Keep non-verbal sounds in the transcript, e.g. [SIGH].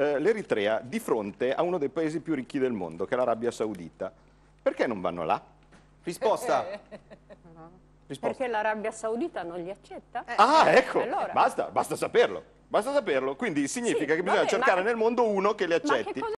eh, l'Eritrea di fronte a uno dei paesi più ricchi del mondo, che è l'Arabia Saudita. Perché non vanno là? Risposta. [LAUGHS] Risposta. Perché l'Arabia Saudita non li accetta. Eh, ah, eh, ecco, allora. basta, basta saperlo. Basta saperlo, quindi significa sì, che bisogna vabbè, cercare ma... nel mondo uno che li accetti.